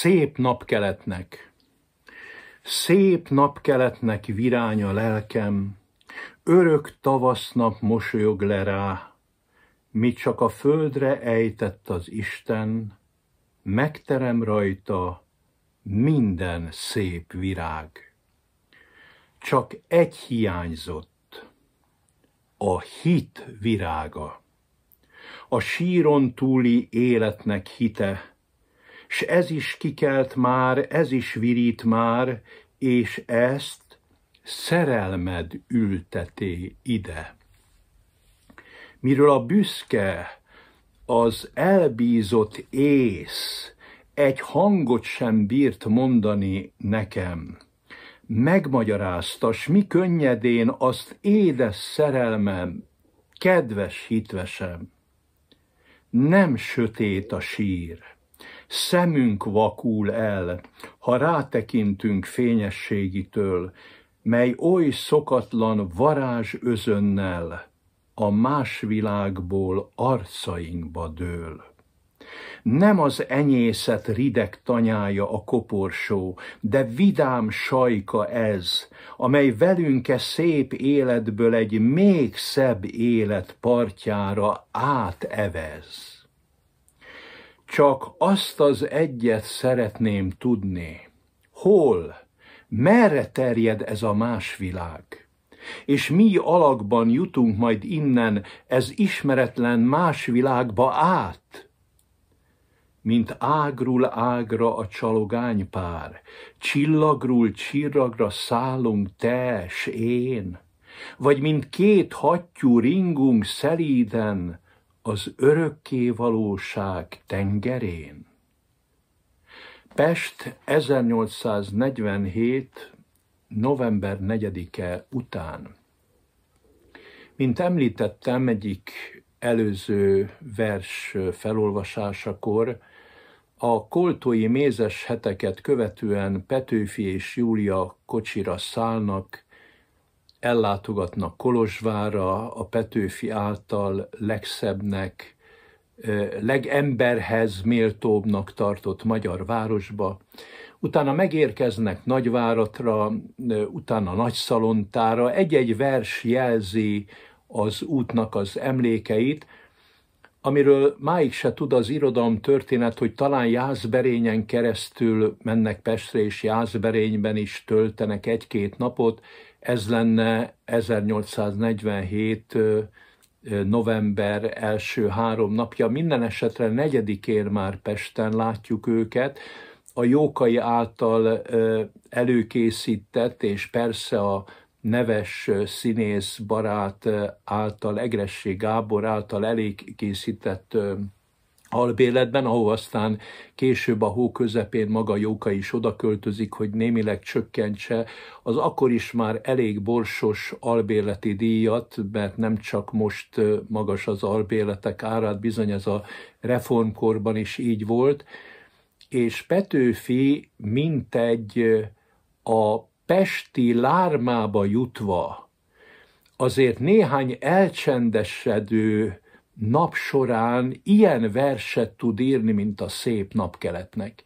Szép napkeletnek, szép napkeletnek virány a lelkem, örök tavasznap mosolyog le rá, mi csak a földre ejtett az Isten, megterem rajta minden szép virág. Csak egy hiányzott, a hit virága, a síron túli életnek hite, s ez is kikelt már, ez is virít már, és ezt szerelmed ülteté ide. Miről a büszke, az elbízott ész egy hangot sem bírt mondani nekem. Megmagyaráztas, mi könnyedén azt édes szerelmem, kedves hitvesem. Nem sötét a sír, szemünk vakul el, ha rátekintünk fényességitől, mely oly szokatlan varázs özönnel a más világból arcainkba dől. Nem az enyészet rideg tanyája a koporsó, de vidám sajka ez, amely velünk e szép életből egy még szebb élet partjára átevez. Csak azt az egyet szeretném tudni, hol, merre terjed ez a más világ, és mi alakban jutunk majd innen ez ismeretlen más világba át, mint ágrul ágra a csalogánypár, csillagrul csillagra szállunk te s én, vagy mint két hattyú ringunk szelíden, az örökké valóság tengerén? Pest 1847. november 4-e után. Mint említettem egyik előző vers felolvasásakor, a koltói mézes heteket követően Petőfi és Júlia kocsira szállnak, ellátogatnak Kolozsvára, a Petőfi által legszebbnek, legemberhez méltóbbnak tartott magyar városba, utána megérkeznek Nagyváratra, utána Nagyszalontára, egy-egy vers jelzi az útnak az emlékeit, amiről máig se tud az irodalom történet, hogy talán Jászberényen keresztül mennek Pestre, és Jászberényben is töltenek egy-két napot, ez lenne 1847 november első három napja. Minden esetre negyedikér már Pesten látjuk őket. A Jókai által előkészített, és persze a neves színész barát által, Egressé Gábor által elég készített albéletben, ahol aztán később a hó közepén maga Jóka is oda költözik, hogy némileg csökkentse az akkor is már elég borsos albéleti díjat, mert nem csak most magas az albéletek árát, bizony ez a reformkorban is így volt, és Petőfi mintegy a Pesti lármába jutva azért néhány elcsendesedő nap során ilyen verset tud írni, mint a szép napkeletnek.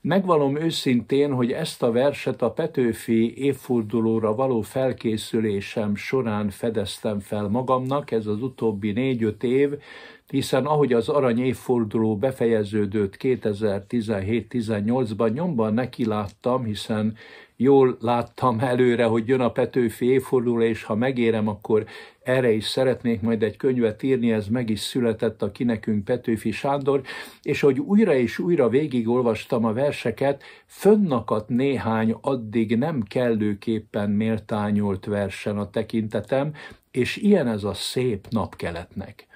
Megvalom őszintén, hogy ezt a verset a Petőfi évfordulóra való felkészülésem során fedeztem fel magamnak, ez az utóbbi négy-öt év, hiszen ahogy az arany évforduló befejeződött 2017-18-ban, nyomban nekiláttam, hiszen jól láttam előre, hogy jön a Petőfi évforduló, és ha megérem, akkor erre is szeretnék majd egy könyvet írni, ez meg is született a kinekünk Petőfi Sándor, és hogy újra és újra végigolvastam a verseket, fönnakat néhány addig nem kellőképpen méltányolt versen a tekintetem, és ilyen ez a szép napkeletnek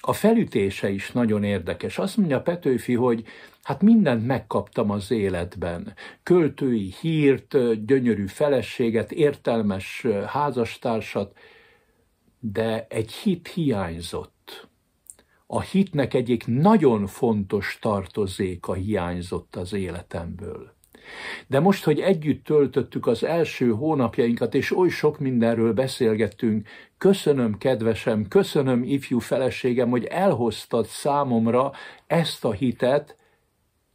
a felütése is nagyon érdekes. Azt mondja Petőfi, hogy hát mindent megkaptam az életben. Költői hírt, gyönyörű feleséget, értelmes házastársat, de egy hit hiányzott. A hitnek egyik nagyon fontos tartozéka hiányzott az életemből. De most, hogy együtt töltöttük az első hónapjainkat, és oly sok mindenről beszélgettünk, köszönöm, kedvesem, köszönöm, ifjú feleségem, hogy elhoztad számomra ezt a hitet,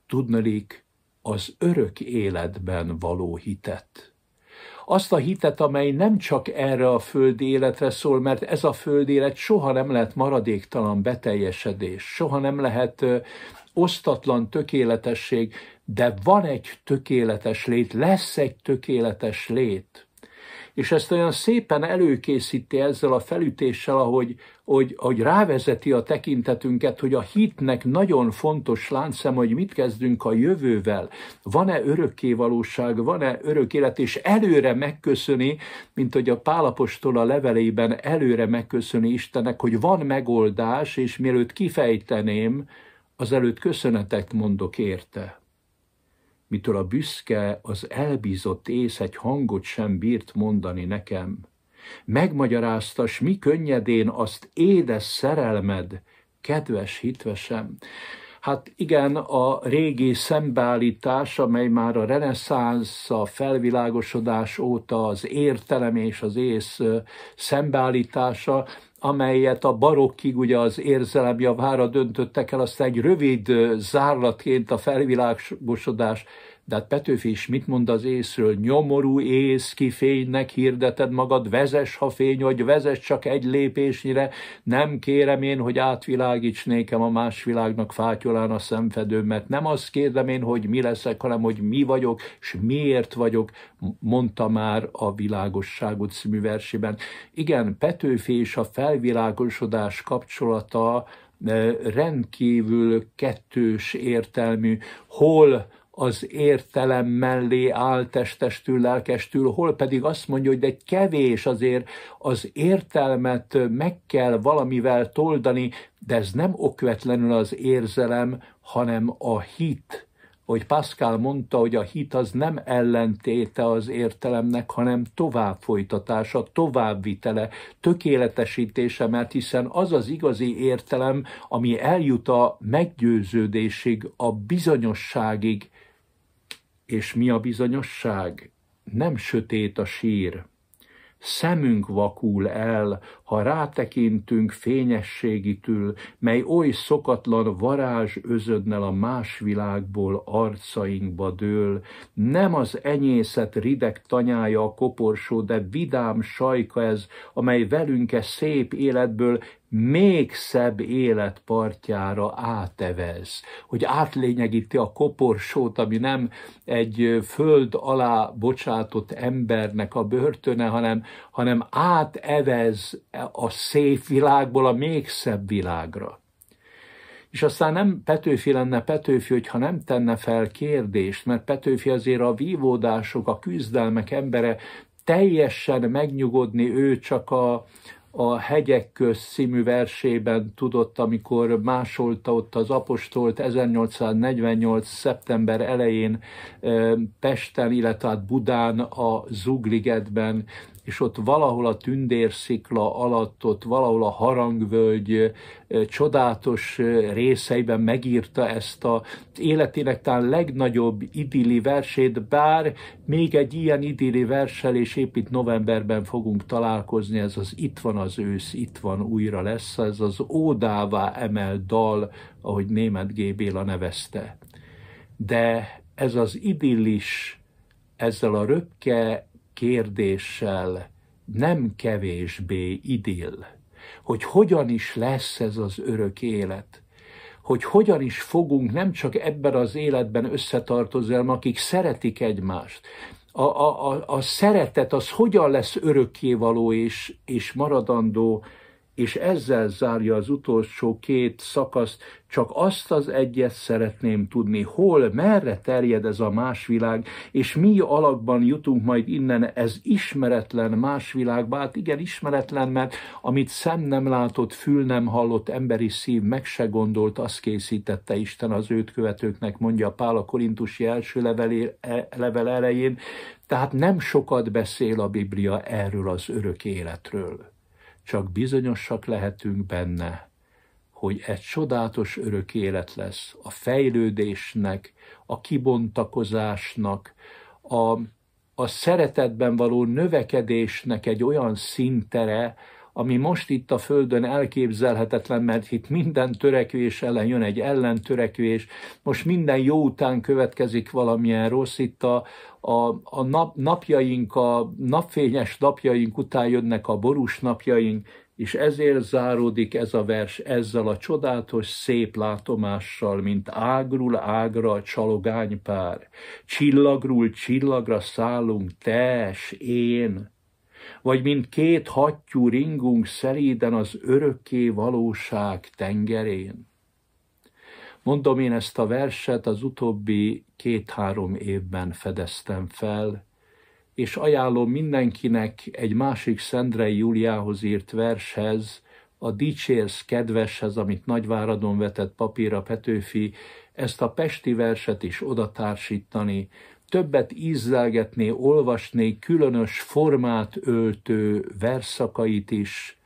tudnálik az örök életben való hitet azt a hitet, amely nem csak erre a földi életre szól, mert ez a földi élet soha nem lehet maradéktalan beteljesedés, soha nem lehet osztatlan tökéletesség, de van egy tökéletes lét, lesz egy tökéletes lét és ezt olyan szépen előkészíti ezzel a felütéssel, ahogy hogy, ahogy rávezeti a tekintetünket, hogy a hitnek nagyon fontos láncem, hogy mit kezdünk a jövővel. Van-e örökkévalóság, van-e örök élet, és előre megköszöni, mint hogy a Pálapostól a levelében előre megköszöni Istennek, hogy van megoldás, és mielőtt kifejteném, azelőtt köszönetet mondok érte mitől a büszke, az elbízott ész egy hangot sem bírt mondani nekem. Megmagyarázta, mi könnyedén azt édes szerelmed, kedves hitvesem. Hát igen, a régi szembeállítás, amely már a reneszánsz, a felvilágosodás óta az értelem és az ész szembeállítása, amelyet a barokkig ugye az érzelem javára döntöttek el, azt egy rövid zárlatként a felvilágosodás de hát Petőfi is mit mond az észről? Nyomorú ész, ki fénynek hirdeted magad, vezes, ha fény, hogy vezes csak egy lépésnyire, nem kérem én, hogy átvilágíts nékem a más világnak fátyolán a szemfedőmet, nem azt kérdem én, hogy mi leszek, hanem hogy mi vagyok, és miért vagyok, mondta már a Világosságot című versében. Igen, Petőfi és a felvilágosodás kapcsolata eh, rendkívül kettős értelmű, hol az értelem mellé áll testestül, lelkestül, hol pedig azt mondja, hogy de kevés azért az értelmet meg kell valamivel toldani, de ez nem okvetlenül az érzelem, hanem a hit. Hogy Pascal mondta, hogy a hit az nem ellentéte az értelemnek, hanem tovább folytatása, továbbvitele, tökéletesítése, mert hiszen az az igazi értelem, ami eljut a meggyőződésig, a bizonyosságig, és mi a bizonyosság? Nem sötét a sír. Szemünk vakul el, ha rátekintünk fényességitül, mely oly szokatlan varázs özödnel a más világból arcainkba dől, nem az enyészet rideg tanyája a koporsó, de vidám sajka ez, amely velünk e szép életből még szebb élet partjára átevez, hogy átlényegíti a koporsót, ami nem egy föld alá bocsátott embernek a börtöne, hanem, hanem átevez a szép világból a még szebb világra. És aztán nem Petőfi lenne Petőfi, hogyha nem tenne fel kérdést, mert Petőfi azért a vívódások, a küzdelmek embere, teljesen megnyugodni ő csak a, a Hegyek köz című versében tudott, amikor másolta ott az apostolt 1848. szeptember elején eh, Pesten, illetve hát Budán a Zugligetben és ott valahol a tündérszikla alatt, ott valahol a harangvölgy csodálatos részeiben megírta ezt a életének talán legnagyobb idilli versét, bár még egy ilyen idilli versel, és épp itt novemberben fogunk találkozni, ez az Itt van az ősz, itt van újra lesz, ez az ódává emel dal, ahogy német G. Béla nevezte. De ez az idillis, ezzel a röpke kérdéssel nem kevésbé idill, hogy hogyan is lesz ez az örök élet, hogy hogyan is fogunk nem csak ebben az életben összetartozni, hanem akik szeretik egymást. A, a, a, a szeretet az hogyan lesz örökkévaló és, és maradandó, és ezzel zárja az utolsó két szakaszt, csak azt az egyet szeretném tudni, hol, merre terjed ez a más világ és mi alakban jutunk majd innen ez ismeretlen világba, hát igen, ismeretlen, mert amit szem nem látott, fül nem hallott, emberi szív meg se gondolt, azt készítette Isten az őt követőknek, mondja Pál a korintusi első levelé, e, level elején, tehát nem sokat beszél a Biblia erről az örök életről csak bizonyosak lehetünk benne, hogy egy csodálatos örök élet lesz a fejlődésnek, a kibontakozásnak, a, a szeretetben való növekedésnek egy olyan szintere, ami most itt a Földön elképzelhetetlen, mert itt minden törekvés ellen jön egy ellentörekvés, most minden jó után következik valamilyen rossz, itt a, a, a nap, napjaink, a napfényes napjaink után jönnek a borús napjaink, és ezért záródik ez a vers ezzel a csodálatos szép látomással, mint ágrul ágra a csalogánypár, csillagrul csillagra szállunk, tes, én, vagy mint két hattyú ringunk szelíden az örökké valóság tengerén. Mondom, én ezt a verset az utóbbi két-három évben fedeztem fel, és ajánlom mindenkinek egy másik Szendrei Júliához írt vershez, a Dicsérsz kedveshez, amit Nagyváradon vetett papírra Petőfi, ezt a pesti verset is odatársítani többet ízlelgetné, olvasné különös formát öltő verszakait is,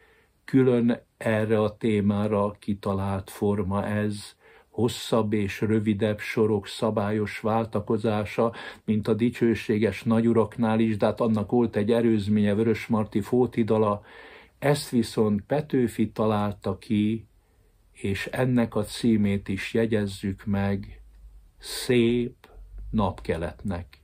külön erre a témára kitalált forma ez, hosszabb és rövidebb sorok szabályos váltakozása, mint a dicsőséges nagyuraknál is, de hát annak volt egy erőzménye Vörösmarty fótidala, ezt viszont Petőfi találta ki, és ennek a címét is jegyezzük meg, szép napkeletnek.